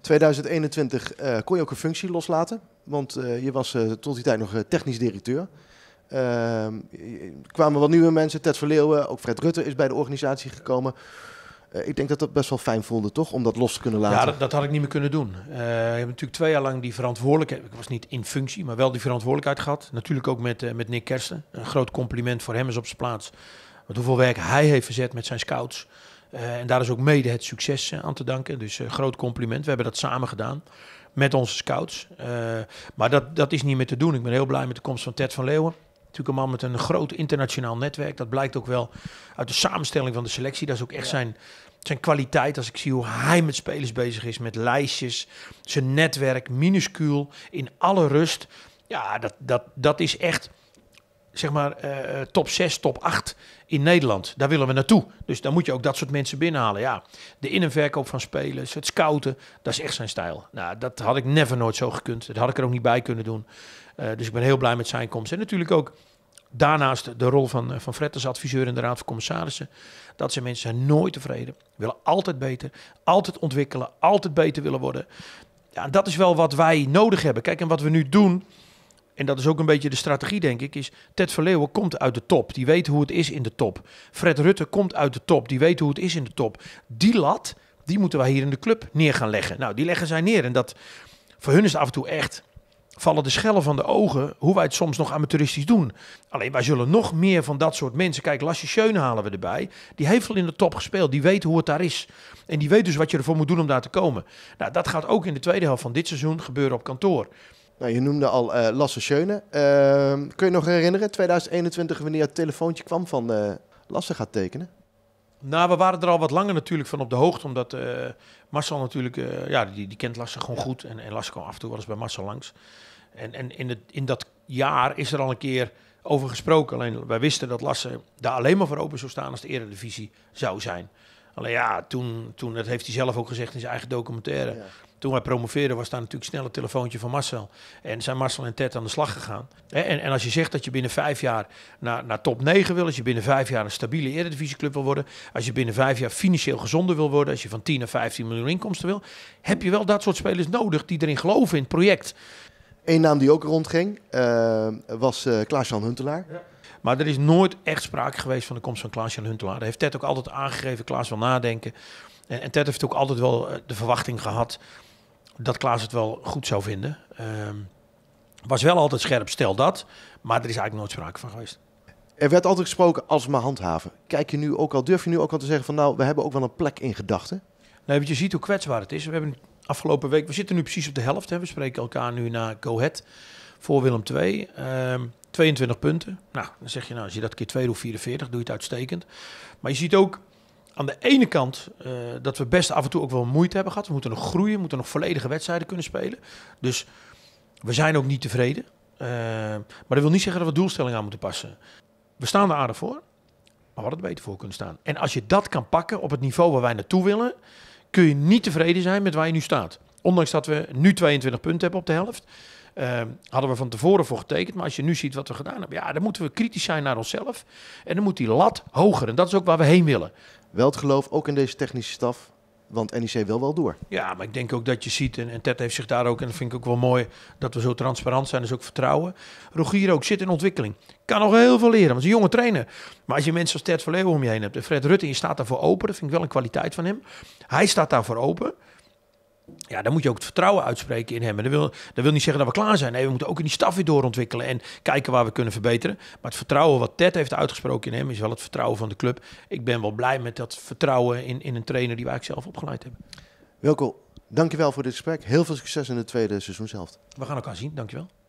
2021 eh, kon je ook een functie loslaten, want eh, je was eh, tot die tijd nog technisch directeur. Ehm, kwamen wat nieuwe mensen, Ted Verleeuwen, ook Fred Rutte is bij de organisatie gekomen ik denk dat dat best wel fijn voelde, toch? Om dat los te kunnen laten. Ja, dat, dat had ik niet meer kunnen doen. Uh, ik heb natuurlijk twee jaar lang die verantwoordelijkheid... Ik was niet in functie, maar wel die verantwoordelijkheid gehad. Natuurlijk ook met, uh, met Nick Kersten. Een groot compliment voor hem is op zijn plaats. Want hoeveel werk hij heeft verzet met zijn scouts... Eh, en daar is ook mede het succes eh, aan te danken. Dus eh, groot compliment. We hebben dat samen gedaan met onze scouts. maar dat, dat is niet meer te doen. Ik ben heel blij met de komst van Ted van Leeuwen. Natuurlijk een man met een groot internationaal netwerk. Dat blijkt ook wel uit de samenstelling van de selectie. Dat is ook echt zijn, zijn kwaliteit. Als ik zie hoe hij met spelers bezig is, met lijstjes, zijn netwerk, minuscuul, in alle rust. Ja, dat, dat, dat is echt zeg maar, eh, eh, top 6, top 8 in Nederland. Daar willen we naartoe. Dus dan moet je ook dat soort mensen binnenhalen. Ja, de in- en verkoop van spelers, het scouten, dat is echt zijn stijl. Nou, dat had ik never nooit zo gekund. Dat had ik er ook niet bij kunnen doen. Eh, dus ik ben heel blij met zijn komst. En natuurlijk ook daarnaast de rol van, van Fred als adviseur in de Raad van Commissarissen. Dat zijn mensen zijn nooit tevreden. Willen altijd beter, altijd ontwikkelen, altijd beter willen worden. Ja, dat is wel wat wij nodig hebben. Kijk, en wat we nu doen en dat is ook een beetje de strategie, denk ik, is Ted Verleeuwen komt uit de top. Die weet hoe het is in de top. Fred Rutte komt uit de top. Die weet hoe het is in de top. Die lat, die moeten wij hier in de club neer gaan leggen. Nou, die leggen zij neer. En dat, voor hun is af en toe echt, vallen de schellen van de ogen hoe wij het soms nog amateuristisch doen. Alleen wij zullen nog meer van dat soort mensen. Kijk, Lasje Scheun halen we erbij. Die heeft al in de top gespeeld. Die weet hoe het daar is. En die weet dus wat je ervoor moet doen om daar te komen. Nou, dat gaat ook in de tweede helft van dit seizoen gebeuren op kantoor. Nou, je noemde al eh, Lasse Schöne. Ehm, kun je nog herinneren, 2021, wanneer het telefoontje kwam van eh, Lasse gaat tekenen? Nou, we waren er al wat langer natuurlijk van op de hoogte. Omdat eh, Marcel natuurlijk, ja, die, die kent Lasse gewoon goed. En, en Lasse kwam af en toe wel eens bij Marcel langs. En, en in, het, in dat jaar is er al een keer over gesproken. Alleen wij wisten dat Lasse daar alleen maar voor open zou staan als de Eredivisie zou zijn. Alleen ja, toen, toen, dat heeft hij zelf ook gezegd in zijn eigen documentaire. Toen wij promoveerden was daar natuurlijk snel een telefoontje van Marcel. En zijn Marcel en Ted aan de slag gegaan. En, en als je zegt dat je binnen vijf jaar naar, naar top 9 wil... als je binnen vijf jaar een stabiele eredivisieclub wil worden... als je binnen vijf jaar financieel gezonder wil worden... als je van 10 naar 15 miljoen inkomsten wil... heb je wel dat soort spelers nodig die erin geloven in het project. Eén naam die ook rondging uh, was uh, Klaas-Jan Huntelaar. Ja. Maar er is nooit echt sprake geweest van de komst van Klaas-Jan Huntelaar. Daar heeft Ted ook altijd aangegeven, Klaas wil nadenken. En, en Ted heeft ook altijd wel eh, de verwachting gehad dat Klaas het wel goed zou vinden. Um, was wel altijd scherp, stel dat. Maar er is eigenlijk nooit sprake van geweest. Er werd altijd gesproken als maar handhaven. Kijk je nu ook al, durf je nu ook al te zeggen van nou, we hebben ook wel een plek in gedachten? Nee, want je ziet hoe kwetsbaar het is. We hebben afgelopen week, we zitten nu precies op de helft. Hè. We spreken elkaar nu naar Go Ahead voor Willem II. Um, ehm, 22 punten. Nou, dan zeg je nou, als je dat keer 2 doet, 44, doe je het uitstekend. Maar je ziet ook aan de ene kant eh, dat we best af en toe ook wel moeite hebben gehad. We moeten nog groeien, we moeten nog volledige wedstrijden kunnen spelen. Dus we zijn ook niet tevreden. Eh, maar dat wil niet zeggen dat we doelstellingen aan moeten passen. We staan er aardig voor, maar we hadden er beter voor kunnen staan. En als je dat kan pakken op het niveau waar wij naartoe willen, kun je niet tevreden zijn met waar je nu staat. Ondanks dat we nu 22 punten hebben op de helft. Ehm, hadden we van tevoren voor getekend. Maar als je nu ziet wat we gedaan hebben, ja, dan moeten we kritisch zijn naar onszelf. En dan moet die lat hoger. En dat is ook waar we heen willen. Wel het geloof, ook in deze technische staf. Want NEC wil wel door. Ja, maar ik denk ook dat je ziet, en, en Ted heeft zich daar ook, en dat vind ik ook wel mooi, dat we zo transparant zijn, dus ook vertrouwen. Rogier ook zit in ontwikkeling. Kan nog heel veel leren, want is een jonge trainer. Maar als je mensen als Ted van Leeuwen om je heen hebt en Fred Rutte, je staat daarvoor open, dat vind ik wel een kwaliteit van hem. Hij staat daarvoor open. Ja, dan moet je ook het vertrouwen uitspreken in hem. En dat wil, dat wil niet zeggen dat we klaar zijn. Nee, we moeten ook in die staf weer doorontwikkelen en kijken waar we kunnen verbeteren. Maar het vertrouwen wat Ted heeft uitgesproken in hem is wel het vertrouwen van de club. Ik ben wel blij met dat vertrouwen in, in een trainer die wij ik zelf opgeleid hebben. Wilco, dankjewel voor dit gesprek. Heel veel succes in het tweede seizoen zelf. We gaan elkaar zien, dankjewel.